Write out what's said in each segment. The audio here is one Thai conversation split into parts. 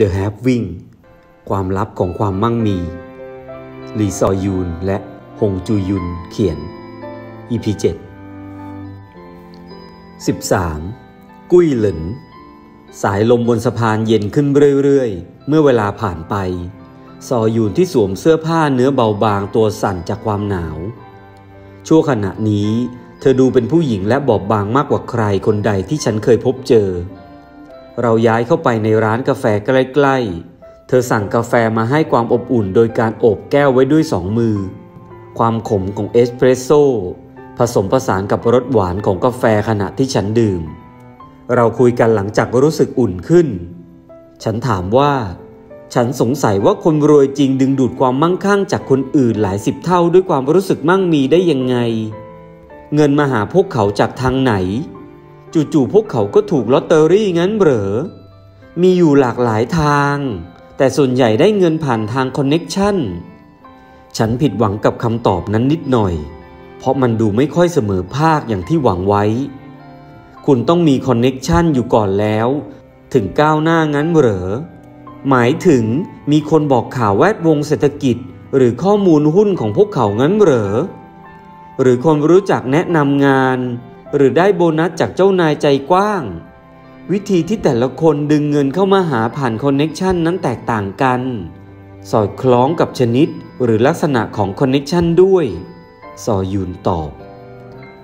The Having ความลับของความมั่งมีลีซอยูนและหงจูยุนเขียน EP 7 13. กุ้ยหลินสายลมบนสะพานเย็นขึ้นเรื่อยๆ เมื่อเวลาผ่านไป ซอยูนที่สวมเสื้อผ้าเนื้อเบาบางตัวสั่นจากความหนาว ชั่วขณะนี้เธอดูเป็นผู้หญิงและบอบบางมากกว่าใครคนใดที่ฉันเคยพบเจอเราย้ายเข้าไปในร้านกาแฟใกล้ๆ เธอสั่งกาแฟมาให้ความอบอุ่นโดยการ โอบแก้วไว้ด้วยสองมือ ความขมของเอสเปรสโซ่ผสมผสานกับรสหวานของกาแฟขณะที่ฉันดื่ม เราคุยกันหลังจากรู้สึกอุ่นขึ้น ฉันถามว่า ฉันสงสัยว่าคนรวยจริงดึงดูดความมั่งคั่งจากคนอื่นหลายสิบเท่าด้วยความรู้สึกมั่งมีได้ยังไง เงินมาหาพวกเขาจากทางไหนจู่ๆพวกเขาก็ถูกลอตเตอรี่งั้นเหรอ มีอยู่หลากหลายทาง แต่ส่วนใหญ่ได้เงินผ่านทางคอนเน็กชันฉันผิดหวังกับคำตอบนั้นนิดหน่อย เพราะมันดูไม่ค่อยเสมอภาคอย่างที่หวังไว้ คุณต้องมีคอนเน็กชันอยู่ก่อนแล้ว ถึงก้าวหน้างั้นเหรอหมายถึงมีคนบอกข่าวแวดวงเศรษฐกิจ หรือข้อมูลหุ้นของพวกเขางั้นเหรอ หรือคนรู้จักแนะนำงานหรือได้โบนัสจากเจ้านายใจกว้าง วิธีที่แต่ละคนดึงเงินเข้ามาหาผ่านคอนเน็ชันนั้นแตกต่างกันสอดคล้องกับชนิดหรือลักษณะของคอนเน็ชันด้วยซอยูนตอบ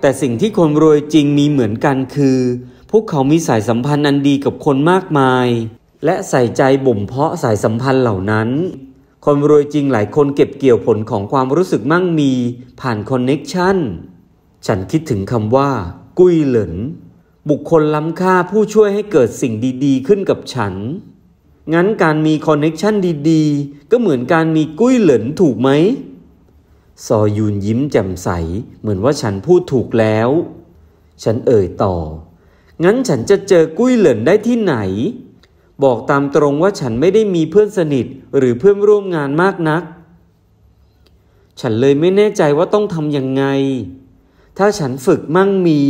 แต่สิ่งที่คนรวยจริงมีเหมือนกันคือ พวกเขามีสายสัมพันธ์อันดีกับคนมากมาย และใส่ใจบ่มเพาะสายสัมพันธ์เหล่านั้น คนรวยจริงหลายคนเก็บเกี่ยวผลของความรู้สึกมั่งมีผ่านคอนเน็ชันฉันคิดถึงคำว่า กุยเหลินบุคคลล้ำค่าผู้ช่วยให้เกิดสิ่งดีๆขึ้นกับฉัน งั้นการมีคอนเน็ชันดีๆ ก็เหมือนการมีกุ้ยเหลินถูกไหม ซอยูนยิ้มแจ่มใส เหมือนว่าฉันพูดถูกแล้ว ฉันเอ่ยต่อ งั้นฉันจะเจอกุ้ยเหลินได้ที่ไหน บอกตามตรงว่าฉันไม่ได้มีเพื่อนสนิทหรือเพื่อนร่วมงานมากนัก ฉันเลยไม่แน่ใจว่าต้องทำยังไงถ้าฉันฝึกมั่งมี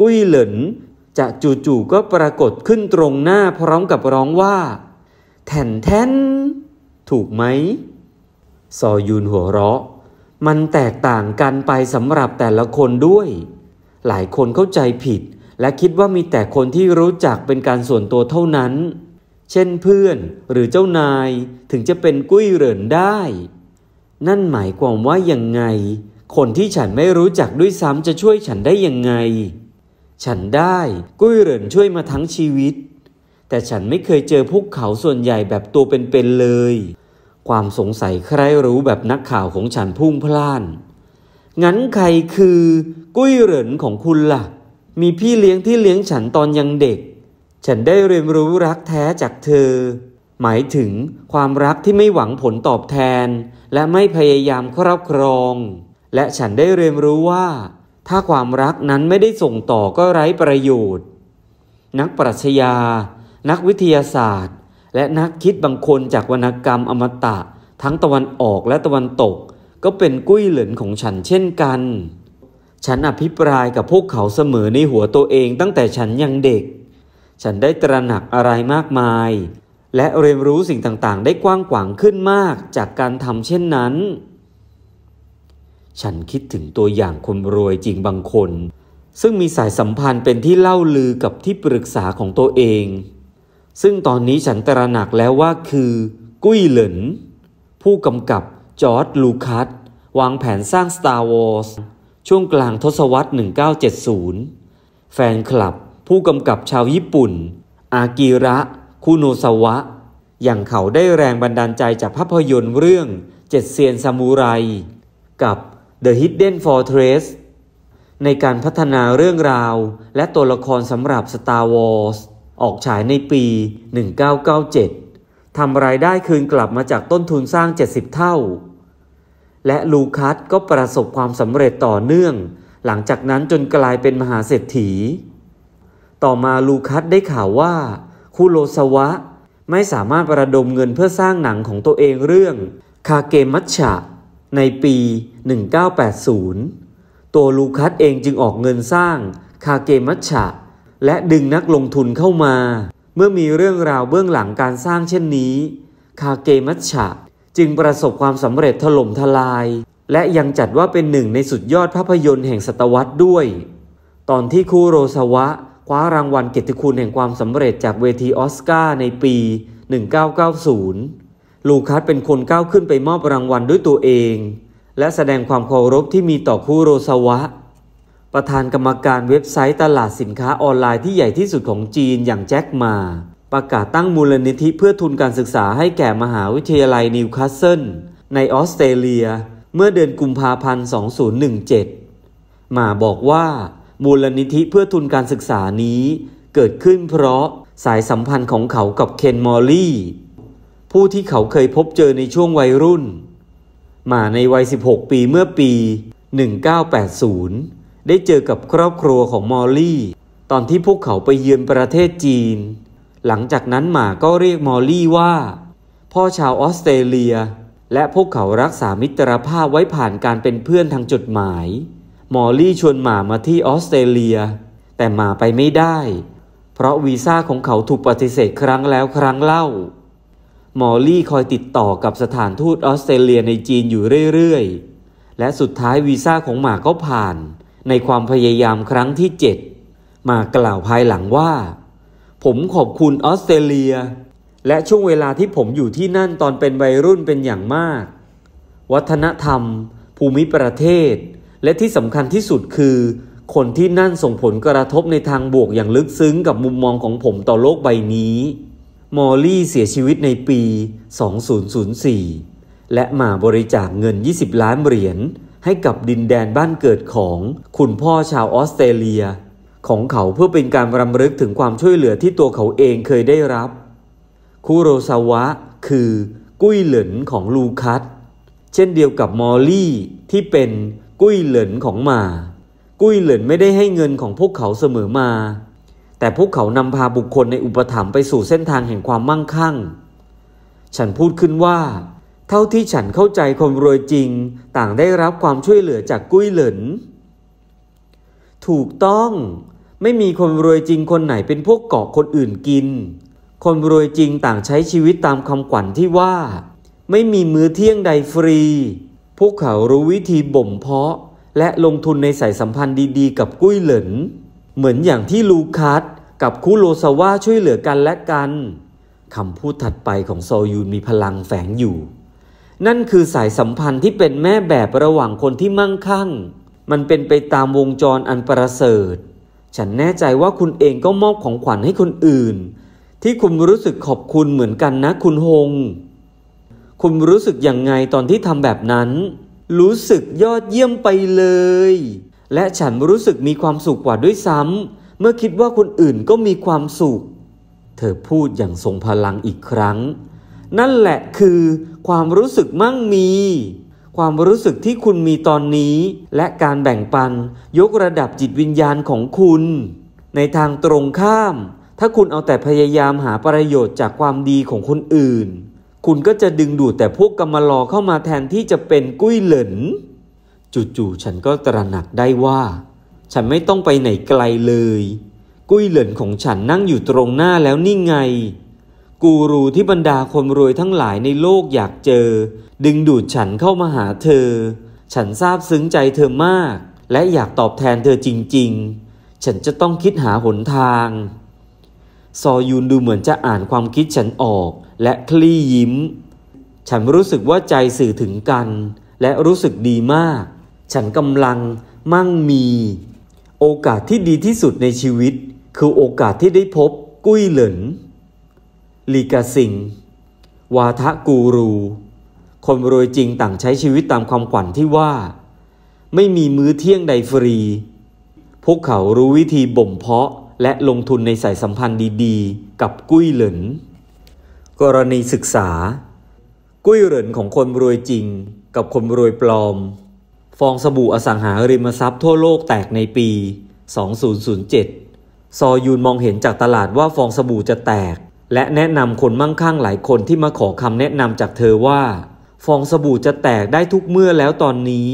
กุ้ยเหลิน จะจู่ๆก็ปรากฏขึ้นตรงหน้าพร้อมกับร้องว่า แทนแทนถูกไหม ซอยุนหัวเราะ มันแตกต่างกันไปสำหรับแต่ละคนด้วย หลายคนเข้าใจผิด และคิดว่ามีแต่คนที่รู้จักเป็นการส่วนตัวเท่านั้น เช่นเพื่อนหรือเจ้านายถึงจะเป็นกุ้ยเหรินได้ นั่นหมายความว่าอย่างไงคนที่ฉันไม่รู้จักด้วยซ้ำจะช่วยฉันได้ยังไง ฉันได้กุ้ยเหรินช่วยมาทั้งชีวิต แต่ฉันไม่เคยเจอพวกเขาส่วนใหญ่แบบตัวเป็นๆเเลย ความสงสัยใครรู้แบบนักข่าวของฉันพุ่งพล่าน งั้นใครคือ กุ้ยเหรินของคุณละ่ะ มีพี่เลี้ยงที่เลี้ยงฉันตอนยังเด็ก ฉันได้เรียนรู้รักแท้จากเธอ หมายถึงความรักที่ไม่หวังผลตอบแทน และไม่พยายามครอบครองและฉันได้เรียนรู้ว่า ถ้าความรักนั้นไม่ได้ส่งต่อก็ไร้ประโยชน์ นักปรัชญานักวิทยาศาสตร์และนักคิดบางคนจากวรรณกรรมอมตะ ทั้งตะวันออกและตะวันตกก็เป็นกุ้ยเหลินของฉันเช่นกัน ฉันอภิปรายกับพวกเขาเสมอในหัวตัวเองตั้งแต่ฉันยังเด็ก ฉันได้ตระหนักอะไรมากมาย และเรียนรู้สิ่งต่างๆ ได้กว้างขวางขึ้นมากจากการทำเช่นนั้นฉันคิดถึงตัวอย่างคนรวยจริงบางคน ซึ่งมีสายสัมพันธ์เป็นที่เล่าลือกับที่ปรึกษาของตัวเอง ซึ่งตอนนี้ฉันตระหนักแล้วว่าคือ กุ้ยเหลินผู้กำกับจอร์ดลูคัส วางแผนสร้าง Star Wars ช่วงกลางทศวรรษ 1970 แฟนคลับผู้กำกับชาวญี่ปุ่น อากิระ คุโนซาวะ อย่างเขาได้แรงบันดาลใจจากภาพยนตร์เรื่องเจ็ดเซียนซามูไรกับ The Hidden Fortress ในการพัฒนาเรื่องราวและตัวละครสำหรับ Star Wars ออกฉายในปี 1997ทำรายได้คืนกลับมาจากต้นทุนสร้าง 70 เท่า และลูคัสก็ประสบความสำเร็จต่อเนื่อง หลังจากนั้นจนกลายเป็นมหาเศรษฐี ต่อมาลูคัสได้ข่าวว่า คุโรสวะ ไม่สามารถประดมเงินเพื่อสร้างหนังของตัวเองเรื่องคาเกมัชชะในปี 1980 ตัวลูคัสเองจึงออกเงินสร้างคาเกมัชชะและดึงนักลงทุนเข้ามา เมื่อมีเรื่องราวเบื้องหลังการสร้างเช่นนี้ คาเกมัชชะจึงประสบความสำเร็จถล่มทลาย และยังจัดว่าเป็นหนึ่งในสุดยอดภาพยนตร์แห่งศตวรรษด้วย ตอนที่คูโรสวะคว้ารางวัลเกียรติคุณแห่งความสำเร็จจากเวทีออสการ์ในปี 1990ลูคัสเป็นคนก้าวขึ้นไปมอบรางวัลด้วยตัวเอง และแสดงความเคารพที่มีต่อคู่โรสวะ ประธานกรรมการเว็บไซต์ตลาดสินค้าออนไลน์ที่ใหญ่ที่สุดของจีนอย่างแจ็คมา ประกาศตั้งมูลนิธิเพื่อทุนการศึกษาให้แก่มหาวิทยาลัยนิวคาสเซิลในออสเตรเลียเมื่อเดือนกุมภาพันธ์2017 มาบอกว่า มูลนิธิเพื่อทุนการศึกษานี้ เกิดขึ้นเพราะสายสัมพันธ์ของเขากับเคนมอลลี่ผู้ที่เขาเคยพบเจอในช่วงวัยรุ่น มาในวัย 16 ปีเมื่อปี 1980 ได้เจอกับครอบครัวของมอลลี่ ตอนที่พวกเขาไปเยือนประเทศจีน หลังจากนั้นหมาก็เรียกมอลลี่ว่า พ่อชาวออสเตรเลีย และพวกเขารักษามิตรภาพไว้ผ่านการเป็นเพื่อนทางจดหมาย มอลลี่ชวนหมามาที่ออสเตรเลีย แต่หมาไปไม่ได้ เพราะวีซ่าของเขาถูกปฏิเสธครั้งแล้วครั้งเล่ามอลลี่คอยติดต่อกับสถานทูตออสเตรเลียในจีนอยู่เรื่อย ๆ และสุดท้ายวีซ่าของหมาก็ผ่าน ในความพยายามครั้งที่เจ็ดมากล่าวภายหลังว่า ผมขอบคุณออสเตรเลีย และช่วงเวลาที่ผมอยู่ที่นั่นตอนเป็นวัยรุ่นเป็นอย่างมาก วัฒนธรรม ภูมิประเทศ และที่สำคัญที่สุดคือ คนที่นั่นส่งผลกระทบในทางบวกอย่างลึกซึ้งกับมุมมองของผมต่อโลกใบนี้มอลลี่เสียชีวิตในปี 2004 และมาบริจาคเงิน 20 ล้านเหรียญให้กับดินแดนบ้านเกิดของคุณพ่อชาวออสเตรเลีย ของเขาเพื่อเป็นการรำลึกถึงความช่วยเหลือที่ตัวเขาเองเคยได้รับ คูโรซาวะคือ กุ้ยเหลินของลูคัส เช่นเดียวกับมอลลี่ที่เป็นกุ้ยเหลินของมา กุ้ยเหลินไม่ได้ให้เงินของพวกเขาเสมอมาแต่พวกเขานำพาบุคคลในอุปถัมภ์ไปสู่เส้นทางแห่งความมั่งคั่ง ฉันพูดขึ้นว่า เท่าที่ฉันเข้าใจคนรวยจริงต่างได้รับความช่วยเหลือจากกุ้ยเหลิน ถูกต้อง ไม่มีคนรวยจริงคนไหนเป็นพวกเกาะคนอื่นกิน คนรวยจริงต่างใช้ชีวิตตามคำขวัญที่ว่า ไม่มีมื้อเที่ยงใดฟรีพวกเขารู้วิธีบ่มเพาะ และลงทุนในสายสัมพันธ์ดีๆกับกุ้ยเหลินเหมือนอย่างที่ลูคัสกับคุโรซาวาช่วยเหลือกันและกันคำพูดถัดไปของโซยูนมีพลังแฝงอยู่ นั่นคือสายสัมพันธ์ที่เป็นแม่แบบระหว่างคนที่มั่งคั่ง มันเป็นไปตามวงจรอันประเสริฐ ฉันแน่ใจว่าคุณเองก็มอบของขวัญให้คนอื่น ที่คุณรู้สึกขอบคุณเหมือนกันนะคุณฮงคุณรู้สึกอย่างไงตอนที่ทำแบบนั้น รู้สึกยอดเยี่ยมไปเลยและฉันรู้สึกมีความสุขกว่าด้วยซ้ำเมื่อคิดว่าคนอื่นก็มีความสุข เธอพูดอย่างทรงพลังอีกครั้ง นั่นแหละคือ ความรู้สึกมั่งมี ความรู้สึกที่คุณมีตอนนี้ และการแบ่งปัน ยกระดับจิตวิญญาณของคุณ ในทางตรงข้าม ถ้าคุณเอาแต่พยายามหาประโยชน์จากความดีของคนอื่น คุณก็จะดึงดูดแต่พวกกรรมลอเข้ามาแทนที่จะเป็นกุ้ยเหลินจู่ๆฉันก็ตระหนักได้ว่า ฉันไม่ต้องไปไหนไกลเลย กุ้ยเหลินของฉันนั่งอยู่ตรงหน้าแล้วนี่ไง กูรูที่บรรดาคนรวยทั้งหลายในโลกอยากเจอ ดึงดูดฉันเข้ามาหาเธอ ฉันซาบซึ้งใจเธอมาก และอยากตอบแทนเธอจริง ๆ ฉันจะต้องคิดหาหนทาง ซอยุนดูเหมือนจะอ่านความคิดฉันออก และคลี่ยิ้ม ฉันรู้สึกว่าใจสื่อถึงกัน และรู้สึกดีมากฉันกำลังมั่งมี โอกาสที่ดีที่สุดในชีวิตคือโอกาสที่ได้พบกุ้ยเหลินลีกาสิงวาทะกูรูคนรวยจริงต่างใช้ชีวิตตามความขวัญที่ว่า ไม่มีมื้อเที่ยงใดฟรี พวกเขารู้วิธีบ่มเพาะและลงทุนในสายสัมพันธ์ดีๆ กับกุ้ยเหลิน กรณีศึกษา กุ้ยเหลินของคนรวยจริงกับคนรวยปลอมฟองสบู่อสังหาริมทรัพย์ทั่วโลกแตกในปี 2007 ซอยูนมองเห็นจากตลาดว่าฟองสบู่จะแตก และแนะนำคนมั่งคั่งหลายคนที่มาขอคำแนะนำจากเธอว่า ฟองสบู่จะแตกได้ทุกเมื่อแล้วตอนนี้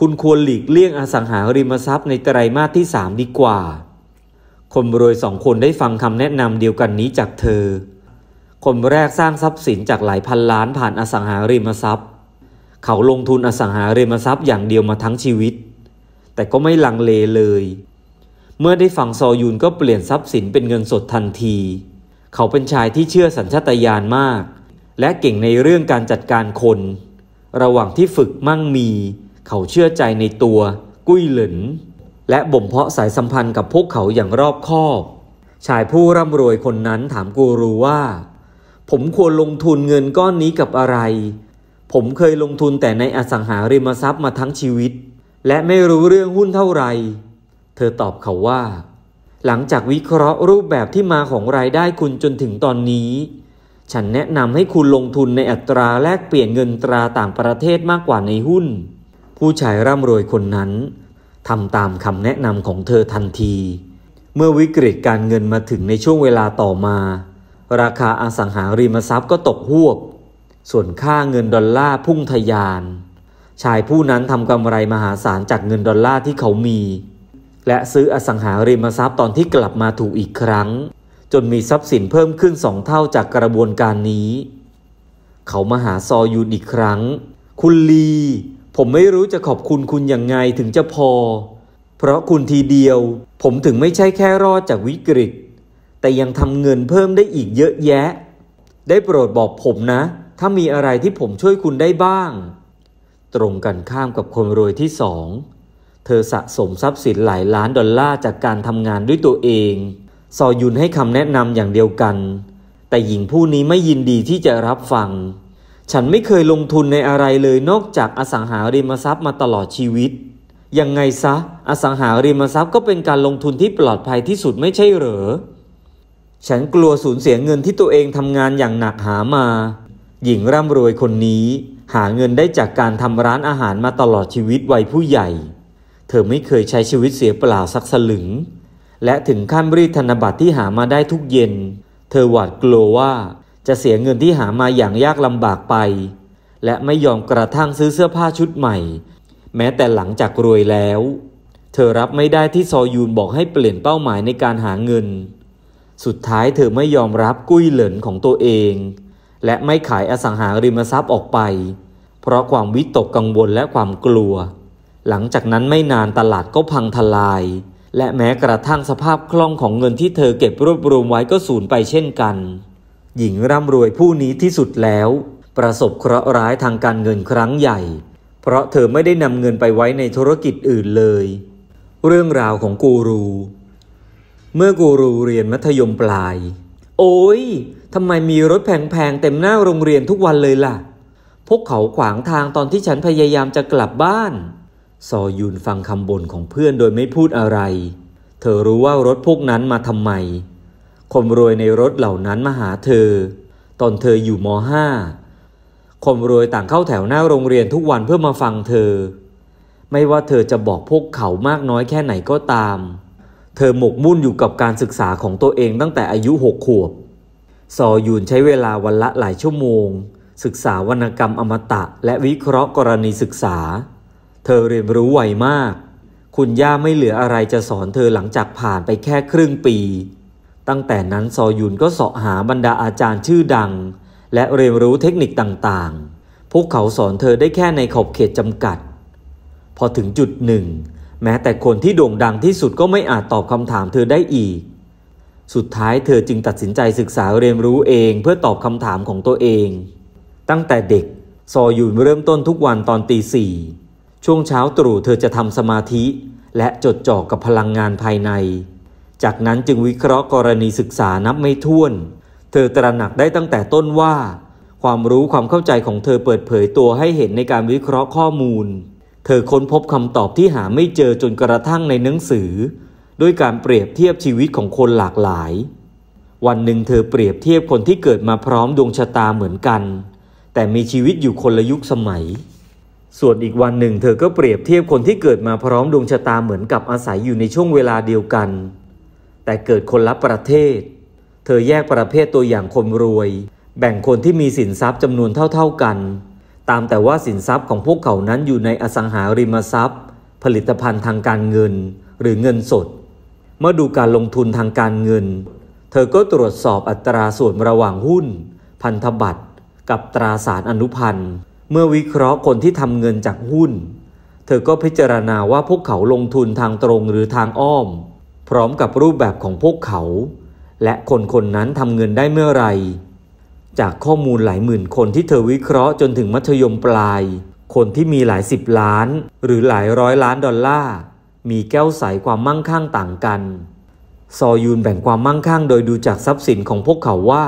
คุณควรหลีกเลี่ยงอสังหาริมทรัพย์ในไตรมาสที่3 ดีกว่า คนรวยสองคนได้ฟังคำแนะนำเดียวกันนี้จากเธอ คนแรกสร้างทรัพย์สินจากหลายพันล้านผ่านอสังหาริมทรัพย์เขาลงทุนอสังหาริมทรัพย์อย่างเดียวมาทั้งชีวิต แต่ก็ไม่ลังเลเลย เมื่อได้ฟังซอยุนก็เปลี่ยนทรัพย์สินเป็นเงินสดทันที เขาเป็นชายที่เชื่อสัญชาตญาณมาก และเก่งในเรื่องการจัดการคน ระหว่างที่ฝึกมั่งมี เขาเชื่อใจในตัวกุ้ยหลินและบ่มเพาะสายสัมพันธ์กับพวกเขาอย่างรอบคอบ ชายผู้ร่ำรวยคนนั้นถามกูรูว่า ผมควรลงทุนเงินก้อนนี้กับอะไรผมเคยลงทุนแต่ในอสังหาริมทรัพย์มาทั้งชีวิต และไม่รู้เรื่องหุ้นเท่าไหร่เธอตอบเขาว่า หลังจากวิเคราะห์รูปแบบที่มาของรายได้คุณจนถึงตอนนี้ ฉันแนะนำให้คุณลงทุนในอัตราแลกเปลี่ยนเงินตราต่างประเทศมากกว่าในหุ้น ผู้ชายร่ำรวยคนนั้นทำตามคำแนะนำของเธอทันที เมื่อวิกฤตการเงินมาถึงในช่วงเวลาต่อมา ราคาอสังหาริมทรัพย์ก็ตกหวบส่วนค่าเงินดอลลาร์ พุ่งทยาน ชายผู้นั้นทำกำไรมหาศาลจากเงินดอลลาร์ที่เขามี และซื้ออสังหาริมทรัพย์ตอนที่กลับมาถูกอีกครั้ง จนมีทรัพย์สินเพิ่มขึ้นสองเท่าจากกระบวนการนี้ เขามาหาซอยูนอีกครั้ง คุณลี ผมไม่รู้จะขอบคุณคุณยังไงถึงจะพอ เพราะคุณทีเดียวผมถึงไม่ใช่แค่รอดจากวิกฤต แต่ยังทำเงินเพิ่มได้อีกเยอะแยะ ได้โปรดบอกผมนะถ้ามีอะไรที่ผมช่วยคุณได้บ้าง ตรงกันข้ามกับคนรวยที่สอง เธอสะสมทรัพย์สินหลายล้านดอลลาร์จากการทำงานด้วยตัวเอง ซอยุนให้คำแนะนำอย่างเดียวกัน แต่หญิงผู้นี้ไม่ยินดีที่จะรับฟัง ฉันไม่เคยลงทุนในอะไรเลยนอกจากอสังหาริมทรัพย์มาตลอดชีวิต ยังไงซะอสังหาริมทรัพย์ก็เป็นการลงทุนที่ปลอดภัยที่สุดไม่ใช่เหรอฉันกลัวสูญเสียเงินที่ตัวเองทำงานอย่างหนักหามาหญิงร่ำรวยคนนี้หาเงินได้จากการทำร้านอาหารมาตลอดชีวิตวัยผู้ใหญ่ เธอไม่เคยใช้ชีวิตเสียเปล่าสักสลึง และถึงขั้นรีดธนบัตรที่หามาได้ทุกเย็น เธอหวาดกลัวว่าจะเสียเงินที่หามาอย่างยากลำบากไป และไม่ยอมกระทั่งซื้อเสื้อผ้าชุดใหม่ แม้แต่หลังจากรวยแล้ว เธอรับไม่ได้ที่ซอยูนบอกให้เปลี่ยนเป้าหมายในการหาเงิน สุดท้ายเธอไม่ยอมรับกุ้ยเหลินของตัวเองและไม่ขายอสังหาริมทรัพย์ออกไป เพราะความวิตก กังวลและความกลัว หลังจากนั้นไม่นานตลาดก็พังทลาย และแม้กระทั่งสภาพคล่องของเงินที่เธอเก็บรวบรวมไว้ก็สูญไปเช่นกัน หญิงร่ำรวยผู้นี้ที่สุดแล้ว ประสบเคราะห์ร้ายทางการเงินครั้งใหญ่ เพราะเธอไม่ได้นำเงินไปไว้ในธุรกิจอื่นเลย เรื่องราวของกูรู เมื่อกูรูเรียนมัธยมปลาย โอ้ยทำไมมีรถแพงๆเต็มหน้าโรงเรียนทุกวันเลยล่ะ พวกเขาขวางทางตอนที่ฉันพยายามจะกลับบ้าน ซอยุนฟังคำบ่นของเพื่อนโดยไม่พูดอะไร เธอรู้ว่ารถพวกนั้นมาทำไม คนรวยในรถเหล่านั้นมาหาเธอ ตอนเธออยู่ม .5 คนรวยต่างเข้าแถวหน้าโรงเรียนทุกวันเพื่อมาฟังเธอ ไม่ว่าเธอจะบอกพวกเขามากน้อยแค่ไหนก็ตาม เธอหมกมุ่นอยู่กับการศึกษาของตัวเองตั้งแต่อายุหกขวบซอยูนใช้เวลาวันละหลายชั่วโมง ศึกษาวรรณกรรมอมตะและวิเคราะห์กรณีศึกษา เธอเรียนรู้ไวมาก คุณย่าไม่เหลืออะไรจะสอนเธอหลังจากผ่านไปแค่ครึ่งปี ตั้งแต่นั้นซอยุนก็เสาะหาบรรดาอาจารย์ชื่อดัง และเรียนรู้เทคนิคต่างๆ พวกเขาสอนเธอได้แค่ในขอบเขตจำกัด พอถึงจุดหนึ่ง แม้แต่คนที่โด่งดังที่สุดก็ไม่อาจตอบคำถามเธอได้อีกสุดท้ายเธอจึงตัดสินใจศึกษาเรียนรู้เองเพื่อตอบคำถามของตัวเอง ตั้งแต่เด็กซอยุนเริ่มต้นทุกวันตอนตีสี่ช่วงเช้าตรู่เธอจะทำสมาธิ และจดจ่อกับพลังงานภายใน จากนั้นจึงวิเคราะห์กรณีศึกษานับไม่ถ้วน เธอตระหนักได้ตั้งแต่ต้นว่า ความรู้ความเข้าใจของเธอเปิดเผยตัวให้เห็นในการวิเคราะห์ข้อมูล เธอค้นพบคำตอบที่หาไม่เจอจนกระทั่งในหนังสือด้วยการเปรียบเทียบชีวิตของคนหลากหลาย วันหนึ่งเธอเปรียบเทียบคนที่เกิดมาพร้อมดวงชะตาเหมือนกัน แต่มีชีวิตอยู่คนละยุคสมัย ส่วนอีกวันหนึ่งเธอก็เปรียบเทียบคนที่เกิดมาพร้อมดวงชะตาเหมือนกับอาศัยอยู่ในช่วงเวลาเดียวกัน แต่เกิดคนละประเทศ เธอแยกประเภทตัวอย่างคนรวย แบ่งคนที่มีสินทรัพย์จำนวนเท่าๆกัน ตามแต่ว่าสินทรัพย์ของพวกเขานั้นอยู่ในอสังหาริมทรัพย์ ผลิตภัณฑ์ทางการเงิน หรือเงินสดเมื่อดูการลงทุนทางการเงิน เธอก็ตรวจสอบอัตราส่วนระหว่างหุ้น พันธบัตร กับตราสารอนุพันธ์ เมื่อวิเคราะห์คนที่ทำเงินจากหุ้น เธอก็พิจารณาว่าพวกเขาลงทุนทางตรงหรือทางอ้อม พร้อมกับรูปแบบของพวกเขา และคนคนนั้นทำเงินได้เมื่อไร จากข้อมูลหลายหมื่นคนที่เธอวิเคราะห์จนถึงมัธยมปลาย คนที่มีหลายสิบล้านหรือหลายร้อยล้านดอลลาร์มีแก้วใสความมั่งคั่งต่างกัน ซอยูนแบ่งความมั่งคั่งโดยดูจากทรัพย์สินของพวกเขาว่า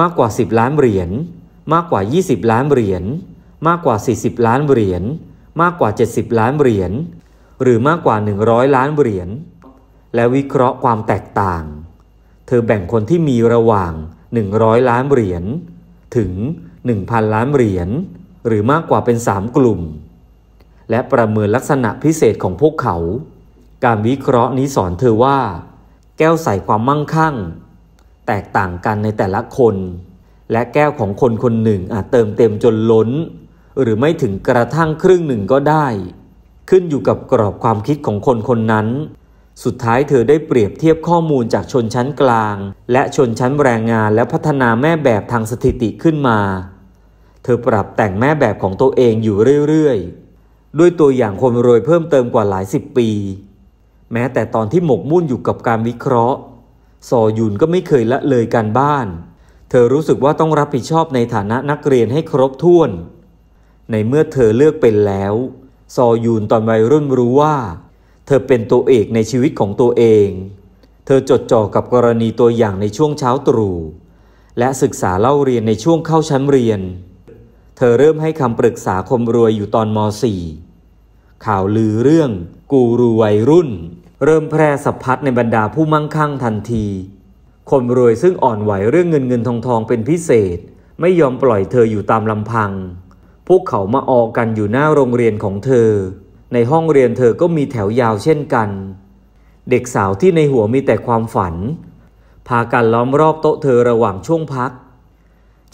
มากกว่า 10 ล้านเหรียญ มากกว่า 20 ล้านเหรียญ มากกว่า 40 ล้านเหรียญ มากกว่า 70 ล้านเหรียญ หรือมากกว่า 100 ล้านเหรียญ และวิเคราะห์ความแตกต่าง เธอแบ่งคนที่มีระหว่าง 100 ล้านเหรียญถึง 1,000 ล้านเหรียญหรือมากกว่าเป็น3กลุ่มและประเมินลักษณะพิเศษของพวกเขา การวิเคราะห์นี้สอนเธอว่า แก้วใส่ความมั่งคั่ง แตกต่างกันในแต่ละคน และแก้วของคนคนหนึ่งอาจเติมเต็มจนล้น หรือไม่ถึงกระทั่งครึ่งหนึ่งก็ได้ ขึ้นอยู่กับกรอบความคิดของคนคนนั้น สุดท้ายเธอได้เปรียบเทียบข้อมูลจากชนชั้นกลาง และชนชั้นแรงงานและพัฒนาแม่แบบทางสถิติขึ้นมา เธอปรับแต่งแม่แบบของตัวเองอยู่เรื่อยๆด้วยตัวอย่างคนรวยเพิ่มเติมกว่าหลายสิบปี แม้แต่ตอนที่หมกมุ่นอยู่กับการวิเคราะห์ซอยุนก็ไม่เคยละเลยการบ้าน เธอรู้สึกว่าต้องรับผิดชอบในฐานะนักเรียนให้ครบถ้วน ในเมื่อเธอเลือกเป็นแล้ว ซอยุนตอนวัยรุ่นรู้ว่า เธอเป็นตัวเอกในชีวิตของตัวเอง เธอจดจ่อกับกรณีตัวอย่างในช่วงเช้าตรู่และศึกษาเล่าเรียนในช่วงเข้าชั้นเรียนเธอเริ่มให้คำปรึกษาคมรวยอยู่ตอนม .4 ข่าวลือเรื่องกูรูวัยรุ่น เริ่มแพร่สะพัดในบรรดาผู้มั่งคั่งทันที คนรวยซึ่งอ่อนไหวเรื่องเงินเงินทองทองเป็นพิเศษ ไม่ยอมปล่อยเธออยู่ตามลำพัง พวกเขามาออกันอยู่หน้าโรงเรียนของเธอ ในห้องเรียนเธอก็มีแถวยาวเช่นกัน เด็กสาวที่ในหัวมีแต่ความฝัน พากันล้อมรอบโต๊ะเธอระหว่างช่วงพัก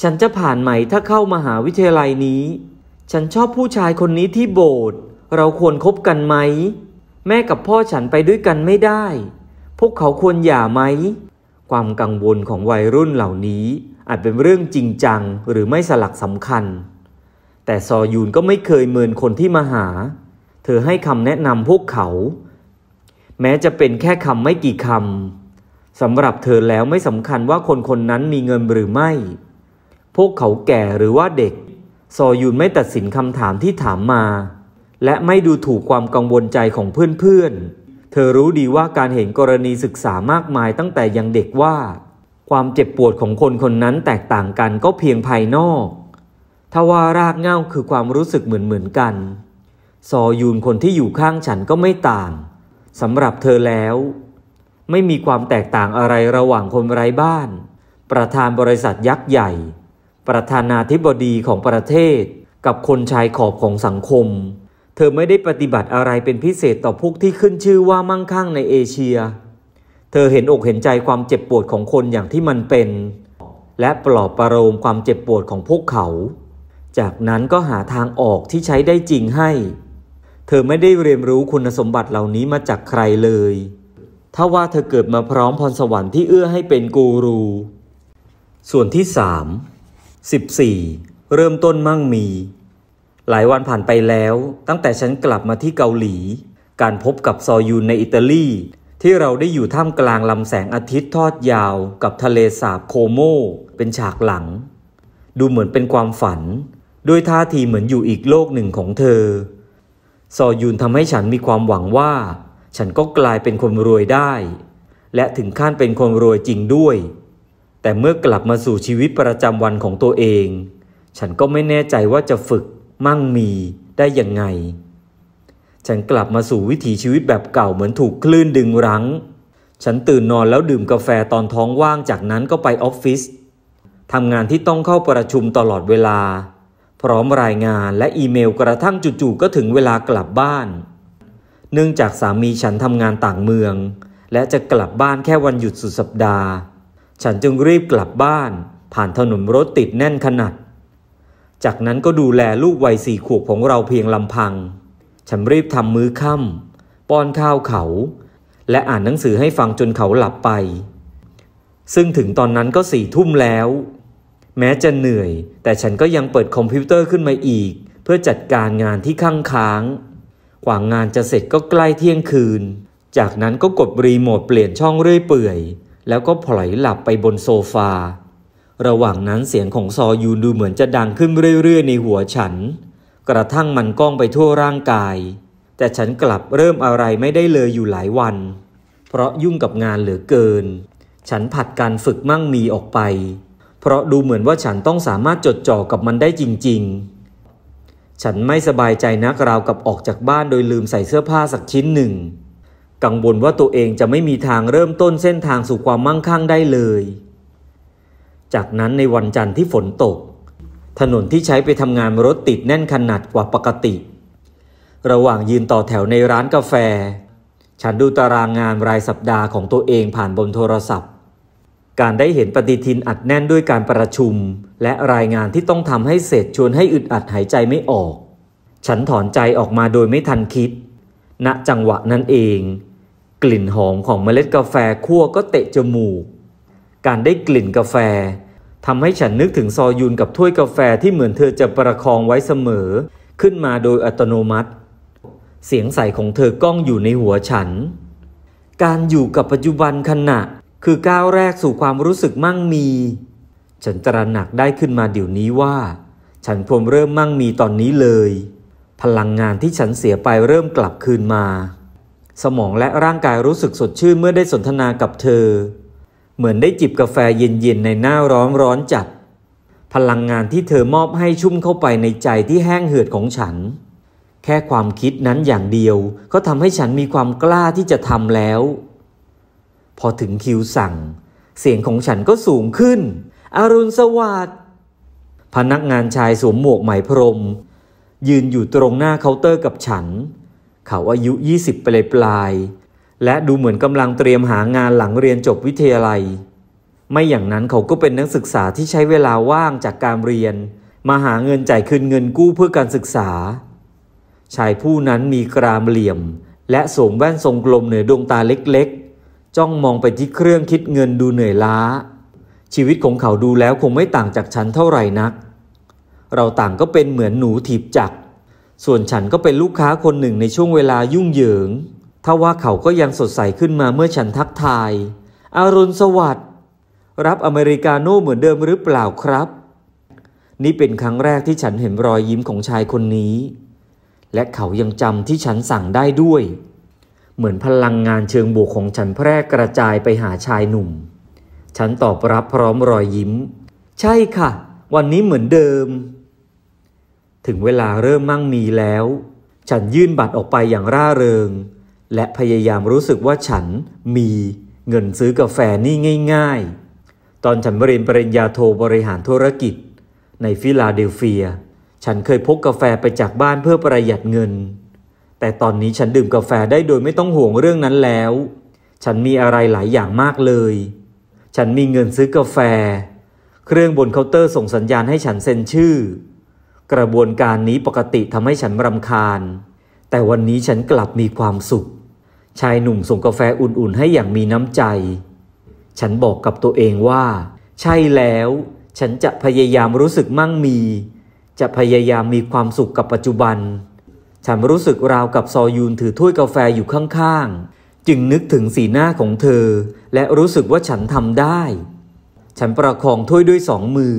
ฉันจะผ่านไหมถ้าเข้ามหาวิทยาลัยนี้ ฉันชอบผู้ชายคนนี้ที่โบสถ์เราควรคบกันไหม แม่กับพ่อฉันไปด้วยกันไม่ได้ พวกเขาควรหย่าไหม ความกังวลของวัยรุ่นเหล่านี้ อาจเป็นเรื่องจริงจังหรือไม่สลักสำคัญ แต่ซอยูนก็ไม่เคยเมินคนที่มาหา เธอให้คำแนะนำพวกเขา แม้จะเป็นแค่คำไม่กี่คำ สำหรับเธอแล้วไม่สำคัญว่าคนคนนั้นมีเงินหรือไม่พวกเขาแก่หรือว่าเด็กซอยุนไม่ตัดสินคำถามที่ถามมา และไม่ดูถูกความกังวลใจของเพื่อนๆเธอรู้ดีว่าการเห็นกรณีศึกษามากมายตั้งแต่ยังเด็กว่า ความเจ็บปวดของคนคนนั้นแตกต่างกันก็เพียงภายนอก ทว่ารากเง่าคือความรู้สึกเหมือนเหมือนกันซอยูนคนที่อยู่ข้างฉันก็ไม่ต่างสำหรับเธอแล้ว ไม่มีความแตกต่างอะไรระหว่างคนไร้บ้าน ประธานบริษัทยักษ์ใหญ่ประธานาธิบดีของประเทศกับคนชายขอบของสังคม เธอไม่ได้ปฏิบัติอะไรเป็นพิเศษต่อพวกที่ขึ้นชื่อว่ามั่งคั่งในเอเชีย เธอเห็นอกเห็นใจความเจ็บปวดของคนอย่างที่มันเป็น และปลอบประโลมความเจ็บปวดของพวกเขา จากนั้นก็หาทางออกที่ใช้ได้จริงให้ เธอไม่ได้เรียนรู้คุณสมบัติเหล่านี้มาจากใครเลย ถ้าว่าเธอเกิดมาพร้อมพรสวรรค์ที่เอื้อให้เป็นกูรู ส่วนที่สาม 14. เริ่มต้นมั่งมี หลายวันผ่านไปแล้วตั้งแต่ฉันกลับมาที่เกาหลี การพบกับซอยูนในอิตาลีที่เราได้อยู่ท่ามกลางลำแสงอาทิตย์ทอดยาวกับทะเลสาบโคโม เป็นฉากหลัง ดูเหมือนเป็นความฝัน ด้วยท่าทีเหมือนอยู่อีกโลกหนึ่งของเธอ ซอยูนทำให้ฉันมีความหวังว่า ฉันก็กลายเป็นคนรวยได้ และถึงขั้นเป็นคนรวยจริงด้วยแต่เมื่อกลับมาสู่ชีวิตประจำวันของตัวเอง ฉันก็ไม่แน่ใจว่าจะฝึก มั่งมี ได้ยังไง ฉันกลับมาสู่วิถีชีวิตแบบเก่าเหมือนถูกคลื่นดึงรั้ง ฉันตื่นนอนแล้วดื่มกาแฟตอนท้องว่าง จากนั้นก็ไปออฟฟิศทำงานที่ต้องเข้าประชุมตลอดเวลา พร้อมรายงานและอีเมลกระทั่งจู่ๆก็ถึงเวลากลับบ้าน เนื่องจากสามีฉันทำงานต่างเมือง และจะกลับบ้านแค่วันหยุดสุดสัปดาห์ฉันจึงรีบกลับบ้าน ผ่านถนนรถติดแน่นขนาด จากนั้นก็ดูแลลูกวัยสี่ขวบของเราเพียงลำพัง ฉันรีบทำมื้อค่ำป้อนข้าวเขา และอ่านหนังสือให้ฟังจนเขาหลับไป ซึ่งถึงตอนนั้นก็สี่ทุ่มแล้ว แม้จะเหนื่อย แต่ฉันก็ยังเปิดคอมพิวเตอร์ขึ้นมาอีก เพื่อจัดการงานที่ข้างค้าง กว่างานจะเสร็จก็ใกล้เที่ยงคืน จากนั้นก็กดรีโมทเปลี่ยนช่องเรื่อยเปื่อยแล้วก็พลอยหลับไปบนโซฟา ระหว่างนั้นเสียงของซอยูนดูเหมือนจะดังขึ้นเรื่อย ๆ ในหัวฉัน กระทั่งมันก้องไปทั่วร่างกาย แต่ฉันกลับเริ่มอะไรไม่ได้เลยอยู่หลายวัน เพราะยุ่งกับงานเหลือเกิน ฉันผัดการฝึกมั่งมีออกไป เพราะดูเหมือนว่าฉันต้องสามารถจดจ่อกับมันได้จริงๆ ฉันไม่สบายใจนักราวกับออกจากบ้านโดยลืมใส่เสื้อผ้าสักชิ้นหนึ่งกังวลว่าตัวเองจะไม่มีทางเริ่มต้นเส้นทางสู่ความมั่งคั่งได้เลย จากนั้นในวันจันทร์ที่ฝนตก ถนนที่ใช้ไปทำงานรถติดแน่นขนาดกว่าปกติ ระหว่างยืนต่อแถวในร้านกาแฟ ฉันดูตารางงานรายสัปดาห์ของตัวเองผ่านบนโทรศัพท์ การได้เห็นปฏิทินอัดแน่นด้วยการประชุม และรายงานที่ต้องทำให้เสร็จชวนให้อึดอัดหายใจไม่ออก ฉันถอนใจออกมาโดยไม่ทันคิด ณจังหวะนั้นเองกลิ่นหอมของเมล็ดกาแฟคั่วก็เตะจมูก การได้กลิ่นกาแฟทำให้ฉันนึกถึงซอยุนกับถ้วยกาแฟที่เหมือนเธอจะประคองไว้เสมอ ขึ้นมาโดยอัตโนมัติ เสียงใสของเธอก้องอยู่ในหัวฉัน การอยู่กับปัจจุบันขณะคือก้าวแรกสู่ความรู้สึกมั่งมี ฉันตระหนักได้ขึ้นมาเดี๋ยวนี้ว่า ฉันพรมเริ่มมั่งมีตอนนี้เลย พลังงานที่ฉันเสียไปเริ่มกลับคืนมาสมองและร่างกายรู้สึกสดชื่นเมื่อได้สนทนากับเธอ เหมือนได้จิบกาแฟเย็นๆในหน้าร้อนร้อนจัด พลังงานที่เธอมอบให้ชุ่มเข้าไปในใจที่แห้งเหือดของฉัน แค่ความคิดนั้นอย่างเดียวก็ทำให้ฉันมีความกล้าที่จะทำแล้ว พอถึงคิวสั่ง เสียงของฉันก็สูงขึ้นอรุณสวัสดิ์พนักงานชายสวมหมวกไหมพรม ยืนอยู่ตรงหน้าเคาน์เตอร์กับฉันเขาอายุ 20ปเลยปลาย และดูเหมือนกำลังเตรียมหางานหลังเรียนจบวิทยาลัย ไม่อย่างนั้นเขาก็เป็นนักศึกษาที่ใช้เวลาว่างจากการเรียน มาหาเงินจ่ายคืนเงินกู้เพื่อการศึกษา ชายผู้นั้นมีกรามเหลี่ยมและสวมแว่นทรงกลมเหนือดวงตาเล็กๆ จ้องมองไปที่เครื่องคิดเงินดูเหนื่อยล้า ชีวิตของเขาดูแล้วคงไม่ต่างจากฉันเท่าไหร่นัก เราต่างก็เป็นเหมือนหนูถีบจักรส่วนฉันก็เป็นลูกค้าคนหนึ่งในช่วงเวลายุ่งเหยิงถ้าว่าเขาก็ยังสดใสขึ้นมาเมื่อฉันทักทาย อารุณสวัสดิ์ รับอเมริกาโน่เหมือนเดิมหรือเปล่าครับ นี่เป็นครั้งแรกที่ฉันเห็นรอยยิ้มของชายคนนี้ และเขายังจำที่ฉันสั่งได้ด้วย เหมือนพลังงานเชิงบวกของฉันแพร่กระจายไปหาชายหนุ่ม ฉันตอบรับพร้อมรอยยิ้ม ใช่ค่ะ วันนี้เหมือนเดิมถึงเวลาเริ่มมั่งมีแล้ว ฉันยื่นบัตรออกไปอย่างร่าเริง และพยายามรู้สึกว่าฉันมีเงินซื้อกาแฟนี่ง่าย ๆ ตอนฉันเรียนปริญญาโทบริหารธุรกิจ ในฟิลาเดลเฟีย ฉันเคยพกกาแฟไปจากบ้านเพื่อประหยัดเงิน แต่ตอนนี้ฉันดื่มกาแฟได้โดยไม่ต้องห่วงเรื่องนั้นแล้ว ฉันมีอะไรหลายอย่างมากเลย ฉันมีเงินซื้อกาแฟ เครื่องบนเคาน์เตอร์ส่งสัญญาณให้ฉันเซ็นชื่อกระบวนการนี้ปกติทำให้ฉันรำคาญ แต่วันนี้ฉันกลับมีความสุข ชายหนุ่มส่งกาแฟอุ่นๆ ให้อย่างมีน้ำใจ ฉันบอกกับตัวเองว่า ใช่แล้ว ฉันจะพยายามรู้สึกมั่งมี จะพยายามมีความสุขกับปัจจุบัน ฉันรู้สึกราวกับซอยูนถือถ้วยกาแฟอยู่ข้างๆ จึงนึกถึงสีหน้าของเธอ และรู้สึกว่าฉันทำได้ ฉันประคองถ้วยด้วยสองมือ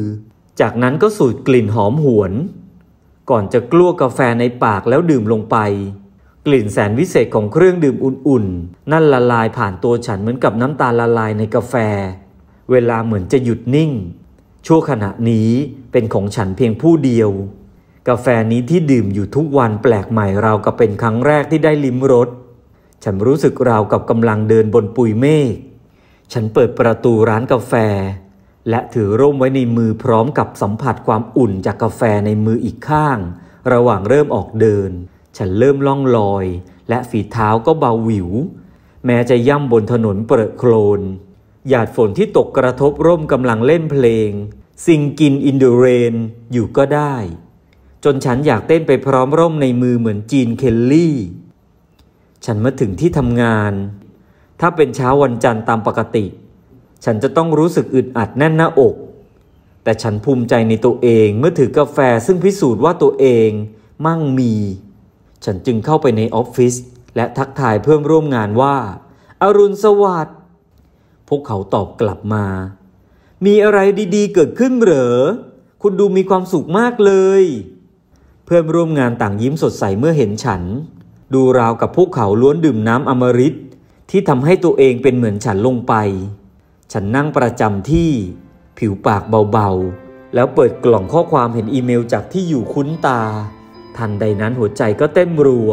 จากนั้นก็สูดกลิ่นหอมหวน ก่อนจะกลั้วกาแฟในปากแล้วดื่มลงไป กลิ่นแสนวิเศษของเครื่องดื่มอุ่นๆ นั่นละลายผ่านตัวฉันเหมือนกับน้ำตาละลายในกาแฟ เวลาเหมือนจะหยุดนิ่ง ชั่วขณะนี้เป็นของฉันเพียงผู้เดียว กาแฟนี้ที่ดื่มอยู่ทุกวันแปลกใหม่ราวกับเป็นครั้งแรกที่ได้ลิ้มรสฉันรู้สึกราวกับกำลังเดินบนปุยเมฆฉันเปิดประตูร้านกาแฟและถือร่มไว้ในมือพร้อมกับสัมผัสความอุ่นจากกาแฟในมืออีกข้าง ระหว่างเริ่มออกเดิน ฉันเริ่มล่องลอยและฝีเท้าก็เบาหวิว แม้จะย่ำบนถนนเปรอะโคลนหยาดฝนที่ตกกระทบร่มกำลังเล่นเพลง สิงกินอินดูเรนอยู่ก็ได้ จนฉันอยากเต้นไปพร้อมร่มในมือเหมือนจีนเคลลี่ ฉันมาถึงที่ทำงาน ถ้าเป็นเช้าวันจันทร์ตามปกติฉันจะต้องรู้สึกอึดอัดแน่นหน้าอก แต่ฉันภูมิใจในตัวเองเมื่อถือกาแฟซึ่งพิสูจน์ว่าตัวเองมั่งมี ฉันจึงเข้าไปในออฟฟิศและทักทายเพื่อนร่วมงานว่าอารุณสวัสดิ์ พวกเขาตอบกลับมา มีอะไรดีๆเกิดขึ้นเหรอ คุณดูมีความสุขมากเลย เพื่อนร่วมงานต่างยิ้มสดใสเมื่อเห็นฉัน ดูราวกับพวกเขาล้วนดื่มน้ำอมฤตที่ทำให้ตัวเองเป็นเหมือนฉันลงไปฉันนั่งประจำที่ ผิวปากเบาๆ แล้วเปิดกล่องข้อความเห็นอีเมลจากที่อยู่คุ้นตา ทันใดนั้นหัวใจก็เต้นรัว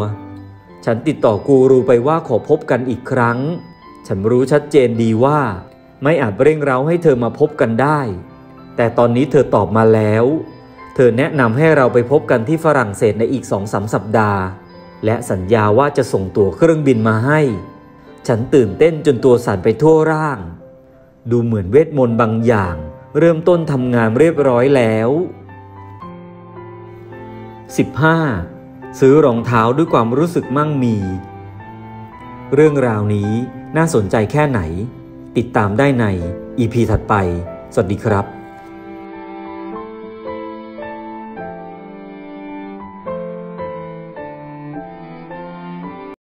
ฉันติดต่อกูรูไปว่าขอพบกันอีกครั้ง ฉันรู้ชัดเจนดีว่าไม่อาจเร่งเร้าให้เธอมาพบกันได้ แต่ตอนนี้เธอตอบมาแล้ว เธอแนะนำให้เราไปพบกันที่ฝรั่งเศสในอีกสองสาสัปดาห์ และสัญญาว่าจะส่งตั๋วเครื่องบินมาให้ ฉันตื่นเต้นจนตัวสั่นไปทั่วร่างดูเหมือนเวทมนต์บางอย่าง เริ่มต้นทำงานเรียบร้อยแล้ว 15. ซื้อรองเท้าด้วยความรู้สึกมั่งมี เรื่องราวนี้น่าสนใจแค่ไหน ติดตามได้ในอีพีถัดไป สวัสดีครับ